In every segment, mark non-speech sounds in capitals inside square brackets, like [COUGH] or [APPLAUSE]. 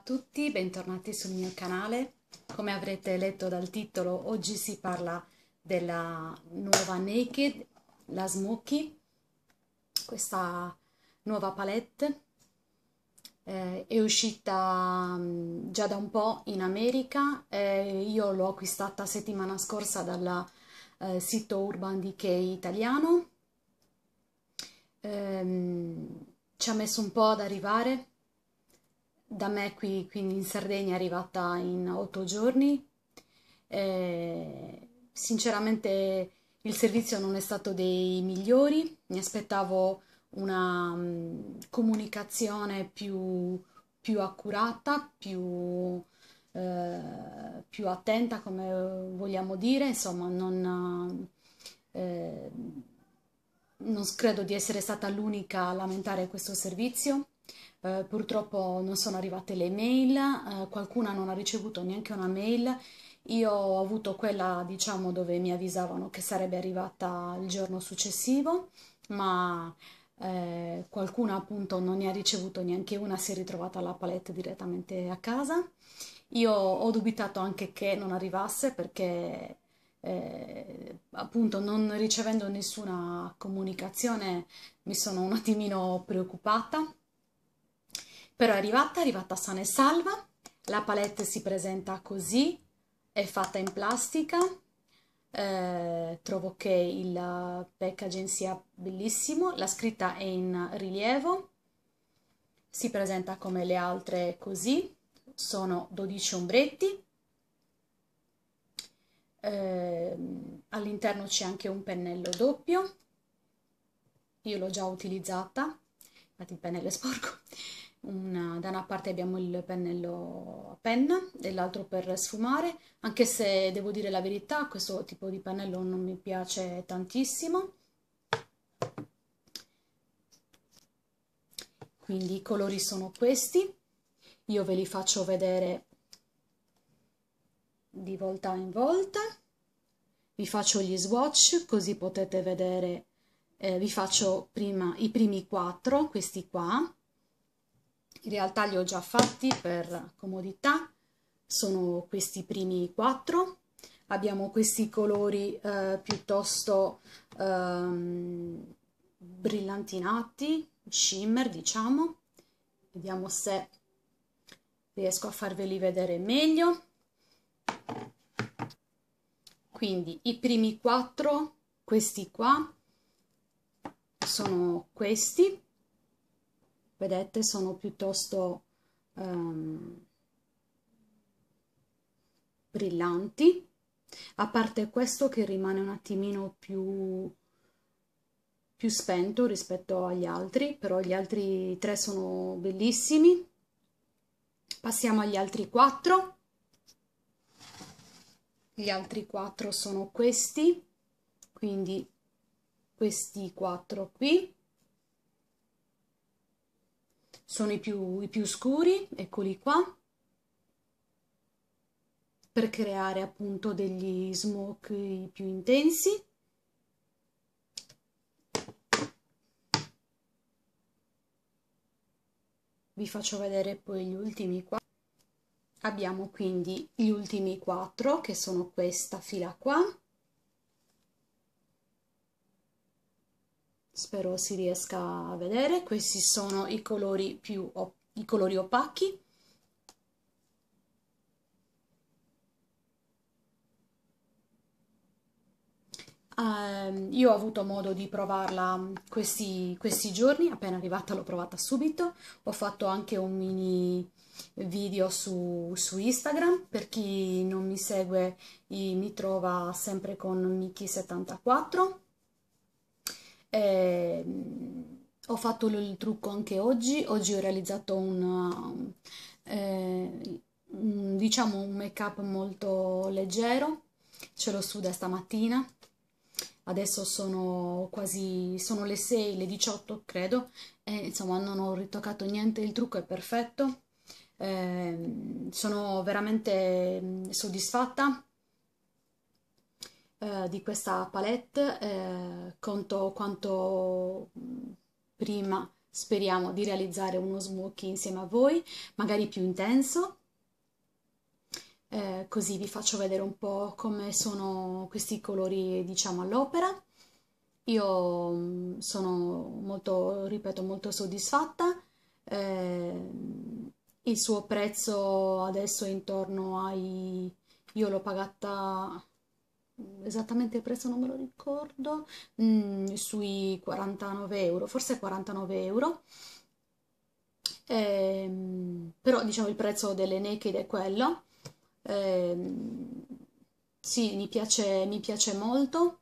a tutti, bentornati sul mio canale. Come avrete letto dal titolo, oggi si parla della nuova Naked, la Smoky, questa nuova palette. Eh, è uscita mh, mm, già da un po' in America, eh, io l'ho acquistata settimana scorsa dal eh, sito Urban Decay italiano. Ehm, ci ha messo un po' ad arrivare da me qui quindi in Sardegna è arrivata in otto giorni. Eh, sinceramente il servizio non è stato dei migliori, mi aspettavo una um, comunicazione più, più, accurata, più, eh, più attenta, come vogliamo dire, insomma, non, eh, non credo di essere stata l'unica a lamentare questo servizio. Eh, purtroppo non sono arrivate le mail, eh, qualcuna non ha ricevuto neanche una mail. Io ho avuto quella, diciamo, dove mi avvisavano che sarebbe arrivata il giorno successivo, ma eh, qualcuna appunto non ne ha ricevuto neanche una, si è ritrovata la palette direttamente a casa. Io ho dubitato anche che non arrivasse perché eh, appunto non ricevendo nessuna comunicazione mi sono un attimino preoccupata però è arrivata, è arrivata sana e salva, la palette si presenta così, è fatta in plastica, eh, trovo che il packaging sia bellissimo, la scritta è in rilievo, si presenta come le altre così, sono 12 ombretti, eh, all'interno c'è anche un pennello doppio, io l'ho già utilizzata, infatti il pennello è sporco, una, da una parte abbiamo il pennello a penna e per sfumare, anche se devo dire la verità, questo tipo di pennello non mi piace tantissimo. Quindi i colori sono questi, io ve li faccio vedere di volta in volta, vi faccio gli swatch così potete vedere, eh, vi faccio prima i primi quattro, questi qua, in realtà li ho già fatti per comodità sono questi primi quattro abbiamo questi colori eh, piuttosto ehm, brillantinati shimmer diciamo vediamo se riesco a farveli vedere meglio quindi i primi quattro questi qua sono questi vedete sono piuttosto um, brillanti a parte questo che rimane un attimino più, più spento rispetto agli altri però gli altri tre sono bellissimi passiamo agli altri quattro gli altri quattro sono questi quindi questi quattro qui sono i più, i più scuri, eccoli qua, per creare appunto degli smoke più intensi. Vi faccio vedere poi gli ultimi qua. Abbiamo quindi gli ultimi quattro che sono questa fila qua, spero si riesca a vedere questi sono i colori più i colori opachi um, io ho avuto modo di provarla questi, questi giorni, appena arrivata l'ho provata subito, ho fatto anche un mini video su, su Instagram, per chi non mi segue mi trova sempre con Miki74 eh, ho fatto il trucco anche oggi, oggi ho realizzato un, eh, diciamo un make up molto leggero, ce l'ho su da stamattina, adesso sono quasi, sono le 6, le 18 credo, e insomma non ho ritoccato niente, il trucco è perfetto, eh, sono veramente mm, soddisfatta eh, di questa palette eh, conto quanto mm, prima speriamo di realizzare uno smokey insieme a voi, magari più intenso, eh, così vi faccio vedere un po' come sono questi colori diciamo all'opera. Io mm, sono molto, ripeto, molto soddisfatta. Eh, il suo prezzo adesso è intorno ai... io l'ho pagata esattamente il prezzo non me lo ricordo, mh, mm, sui 49 euro, forse 49 euro. Ehm, però diciamo il prezzo delle naked è quello. Ehm, sì, mi piace, mi piace molto.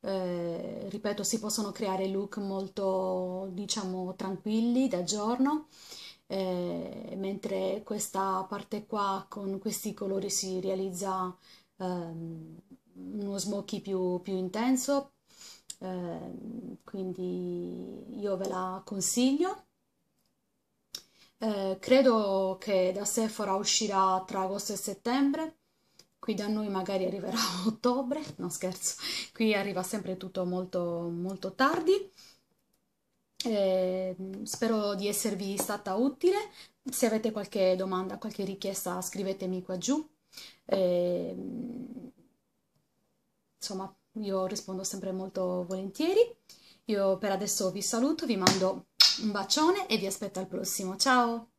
Eh, ripeto, si possono creare look molto, diciamo, tranquilli da giorno, eh, mentre questa parte qua con questi colori si realizza ehm, uno smoky più, più intenso, eh, quindi io ve la consiglio. Eh, credo che da Sephora uscirà tra agosto e settembre, qui da noi magari arriverà a [LAUGHS] ottobre, no scherzo, qui arriva sempre tutto molto, molto tardi. Eh, spero di esservi stata utile, se avete qualche domanda, qualche richiesta scrivetemi qua giù. Eh, insomma io rispondo sempre molto volentieri. Io per adesso vi saluto, vi mando un bacione e vi aspetto al prossimo. Ciao!